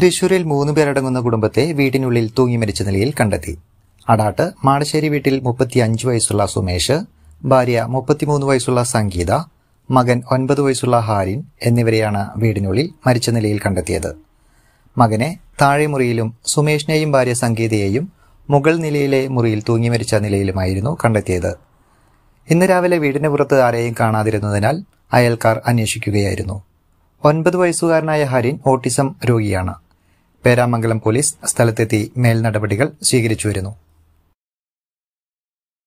തൃശൂരിൽ മൂന്നുപേരടങ്ങുന്ന കുടുംബത്തെ വീടിനുള്ളിൽ തൂങ്ങി മരിച്ച നിലയിൽ കണ്ടെത്തി അടാട്ട് മാടശ്ശേരി വീട്ടിൽ മുപ്പത്തിയഞ്ച് വയസ്സുള്ള സുമേഷ് ഭാര്യ മുപ്പത്തിമൂന്ന് വയസ്സുള്ള സംഗീത മകൻ ഒൻപത് വയസ്സുള്ള ഹാരിൻ എന്നിവരെയാണ് വീടിനുള്ളിൽ മരിച്ച നിലയിൽ കണ്ടെത്തിയത് മകനെ താഴെ മുറിയിലും സുമേഷിനെയും ഭാര്യ സംഗീതയെയും മുകൾ നിലയിലെ മുറിയിൽ തൂങ്ങി മരിച്ച നിലയിലുമായിരുന്നു കണ്ടെത്തിയത് ഇന്ന് രാവിലെ വീടിന് പുറത്ത് ആരെയും കാണാതിരുന്നതിനാൽ അയൽക്കാർ അന്വേഷിക്കുകയായിരുന്നു ഒൻപത് വയസ്സുകാരനായ ഹരിൻ ഓട്ടിസം രോഗിയാണ് പേരാമംഗലം പോലീസ് സ്ഥലത്തെത്തി മേൽനടപടികൾ സ്വീകരിച്ചു വരുന്നു